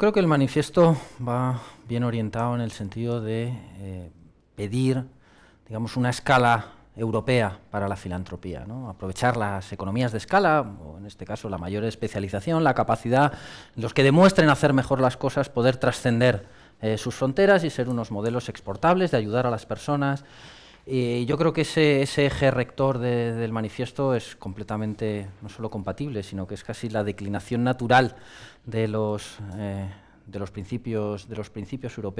creo que el manifiesto va bien orientado en el sentido de eh, pedir, digamos, una escala europea para la filantropía, ¿no? aprovechar las economías de escala, o en este caso la mayor especialización, la capacidad, los que demuestren hacer mejor las cosas, poder trascender eh, sus fronteras y ser unos modelos exportables de ayudar a las personas y eh, yo creo que ese, eje rector del manifiesto es completamente no solo compatible, sino que es casi la declinación natural de los, eh, de los, principios, de los principios europeos.